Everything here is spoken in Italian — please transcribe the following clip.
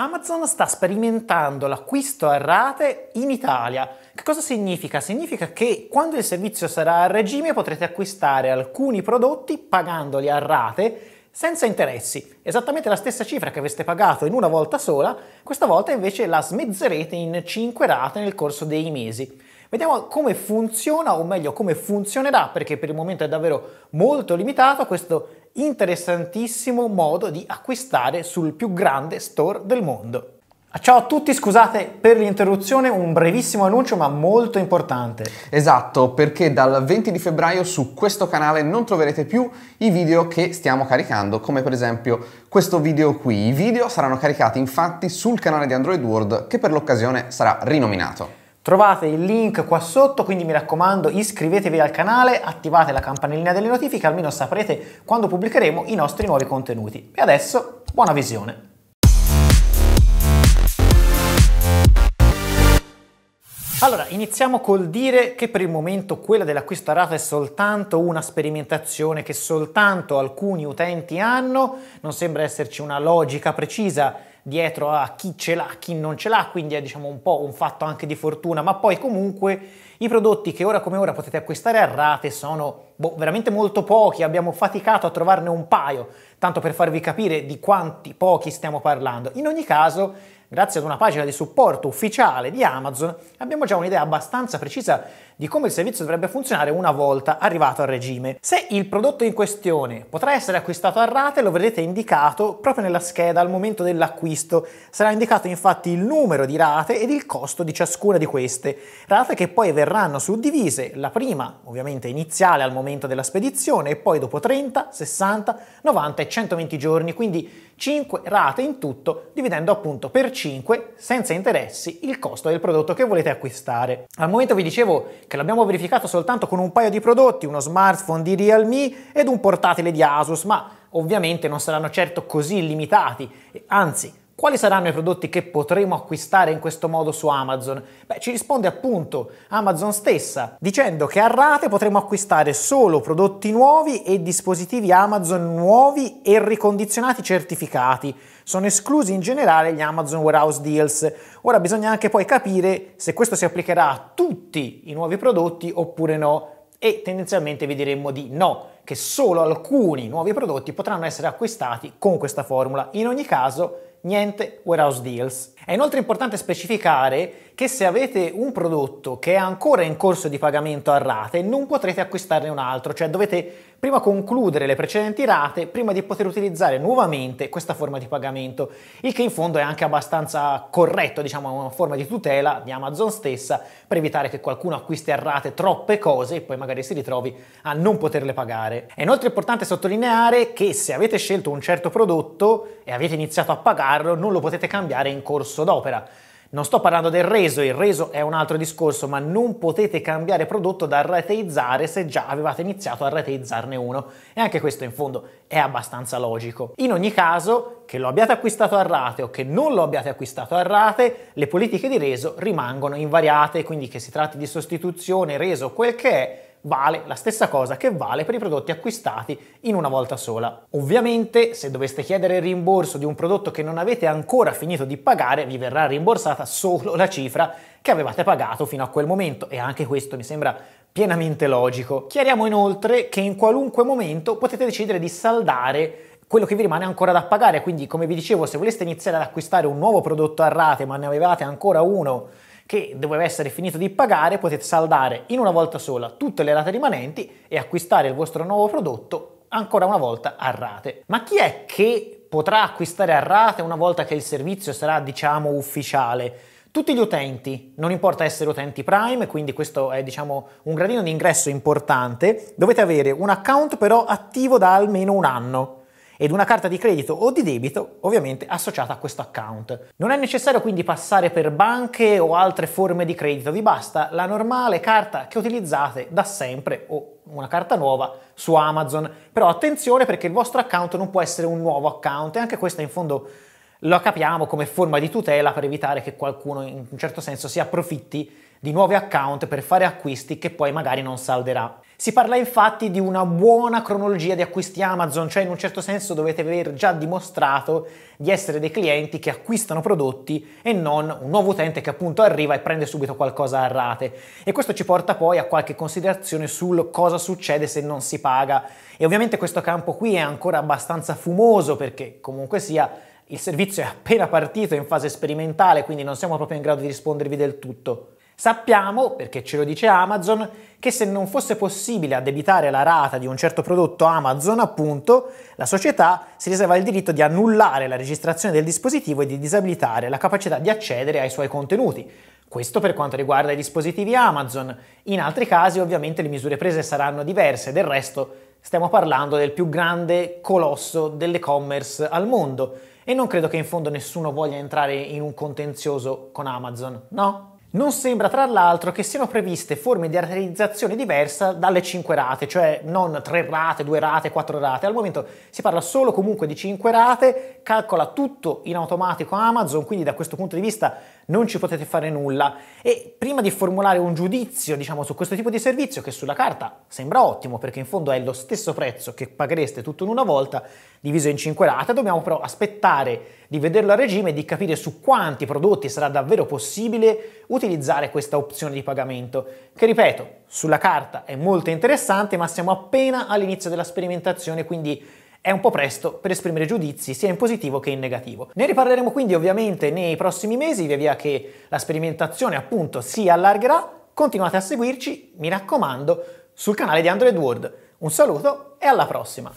Amazon sta sperimentando l'acquisto a rate in Italia. Che cosa significa? Significa che quando il servizio sarà a regime potrete acquistare alcuni prodotti pagandoli a rate senza interessi. Esattamente la stessa cifra che aveste pagato in una volta sola, questa volta invece la smezzerete in 5 rate nel corso dei mesi. Vediamo come funziona, o meglio come funzionerà, perché per il momento è davvero molto limitato questo interessantissimo modo di acquistare sul più grande store del mondo. Ciao a tutti, scusate per l'interruzione, un brevissimo annuncio ma molto importante. Esatto, perché dal 20 di febbraio su questo canale non troverete più i video che stiamo caricando, come per esempio questo video qui. I video saranno caricati infatti sul canale di Android World che per l'occasione sarà rinominato. Trovate il link qua sotto, quindi mi raccomando iscrivetevi al canale, attivate la campanellina delle notifiche, almeno saprete quando pubblicheremo i nostri nuovi contenuti. E adesso, buona visione! Allora, iniziamo col dire che per il momento quella dell'acquisto a rata è soltanto una sperimentazione che soltanto alcuni utenti hanno, non sembra esserci una logica precisa dietro a chi ce l'ha, chi non ce l'ha, quindi è diciamo un po' un fatto anche di fortuna, ma poi comunque i prodotti che ora come ora potete acquistare a rate sono boh, veramente molto pochi, abbiamo faticato a trovarne un paio, tanto per farvi capire di quanti pochi stiamo parlando. In ogni caso grazie ad una pagina di supporto ufficiale di Amazon, abbiamo già un'idea abbastanza precisa di come il servizio dovrebbe funzionare una volta arrivato al regime. Se il prodotto in questione potrà essere acquistato a rate, lo vedrete indicato proprio nella scheda al momento dell'acquisto. Sarà indicato infatti il numero di rate ed il costo di ciascuna di queste, rate che poi verranno suddivise, la prima ovviamente iniziale al momento della spedizione e poi dopo 30, 60, 90 e 120 giorni, quindi 5 rate in tutto, dividendo appunto per 5 senza interessi il costo del prodotto che volete acquistare. Al momento vi dicevo che l'abbiamo verificato soltanto con un paio di prodotti, uno smartphone di Realme ed un portatile di Asus, ma ovviamente non saranno certo così limitati, anzi quali saranno i prodotti che potremo acquistare in questo modo su Amazon? Beh, ci risponde appunto Amazon stessa, dicendo che a rate potremo acquistare solo prodotti nuovi e dispositivi Amazon nuovi e ricondizionati certificati. Sono esclusi in generale gli Amazon Warehouse Deals. Ora bisogna anche poi capire se questo si applicherà a tutti i nuovi prodotti oppure no. E tendenzialmente vi diremmo di no, che solo alcuni nuovi prodotti potranno essere acquistati con questa formula. In ogni caso, niente warehouse deals. È inoltre importante specificare che se avete un prodotto che è ancora in corso di pagamento a rate non potrete acquistarne un altro, cioè dovete prima concludere le precedenti rate prima di poter utilizzare nuovamente questa forma di pagamento, il che in fondo è anche abbastanza corretto, diciamo una forma di tutela di Amazon stessa per evitare che qualcuno acquisti a rate troppe cose e poi magari si ritrovi a non poterle pagare. È inoltre importante sottolineare che se avete scelto un certo prodotto e avete iniziato a pagarlo non lo potete cambiare in corso d'opera non sto parlando del reso, il reso è un altro discorso, ma non potete cambiare prodotto da rateizzare se già avevate iniziato a rateizzarne uno. E anche questo in fondo è abbastanza logico. In ogni caso, che lo abbiate acquistato a rate o che non lo abbiate acquistato a rate, le politiche di reso rimangono invariate, quindi che si tratti di sostituzione, reso quel che è, vale la stessa cosa che vale per i prodotti acquistati in una volta sola. Ovviamente se doveste chiedere il rimborso di un prodotto che non avete ancora finito di pagare vi verrà rimborsata solo la cifra che avevate pagato fino a quel momento e anche questo mi sembra pienamente logico. Chiariamo inoltre che in qualunque momento potete decidere di saldare quello che vi rimane ancora da pagare, quindi come vi dicevo se voleste iniziare ad acquistare un nuovo prodotto a rate ma ne avevate ancora uno che doveva essere finito di pagare, potete saldare in una volta sola tutte le rate rimanenti e acquistare il vostro nuovo prodotto ancora una volta a rate. Ma chi è che potrà acquistare a rate una volta che il servizio sarà, diciamo, ufficiale? Tutti gli utenti, non importa essere utenti Prime, quindi questo è diciamo un gradino di ingresso importante, dovete avere un account però attivo da almeno un anno ed una carta di credito o di debito ovviamente associata a questo account. Non è necessario quindi passare per banche o altre forme di credito, vi basta la normale carta che utilizzate da sempre o una carta nuova su Amazon. Però attenzione perché il vostro account non può essere un nuovo account e anche questa in fondo lo capiamo come forma di tutela per evitare che qualcuno in un certo senso si approfitti di nuovi account per fare acquisti che poi magari non salderà. Si parla infatti di una buona cronologia di acquisti Amazon, cioè in un certo senso dovete aver già dimostrato di essere dei clienti che acquistano prodotti e non un nuovo utente che appunto arriva e prende subito qualcosa a rate. E questo ci porta poi a qualche considerazione sul cosa succede se non si paga. E ovviamente questo campo qui è ancora abbastanza fumoso perché comunque sia il servizio è appena partito in fase sperimentale, quindi non siamo proprio in grado di rispondervi del tutto. Sappiamo, perché ce lo dice Amazon, che se non fosse possibile addebitare la rata di un certo prodotto Amazon, appunto, la società si riserva il diritto di annullare la registrazione del dispositivo e di disabilitare la capacità di accedere ai suoi contenuti. Questo per quanto riguarda i dispositivi Amazon. In altri casi ovviamente le misure prese saranno diverse, del resto stiamo parlando del più grande colosso dell'e-commerce al mondo e non credo che in fondo nessuno voglia entrare in un contenzioso con Amazon, no? Non sembra tra l'altro che siano previste forme di arterizzazione diversa dalle 5 rate, cioè non 3 rate, 2 rate, 4 rate, al momento si parla solo comunque di 5 rate, calcola tutto in automatico Amazon, quindi da questo punto di vista non ci potete fare nulla e prima di formulare un giudizio diciamo, su questo tipo di servizio che sulla carta sembra ottimo perché in fondo è lo stesso prezzo che paghereste tutto in una volta diviso in 5 rate, dobbiamo però aspettare di vederlo a regime e di capire su quanti prodotti sarà davvero possibile utilizzare questa opzione di pagamento, che ripeto, sulla carta è molto interessante, ma siamo appena all'inizio della sperimentazione, quindi è un po' presto per esprimere giudizi sia in positivo che in negativo. Ne riparleremo quindi ovviamente nei prossimi mesi, via via che la sperimentazione appunto si allargerà. Continuate a seguirci, mi raccomando, sul canale di Android World. Un saluto e alla prossima!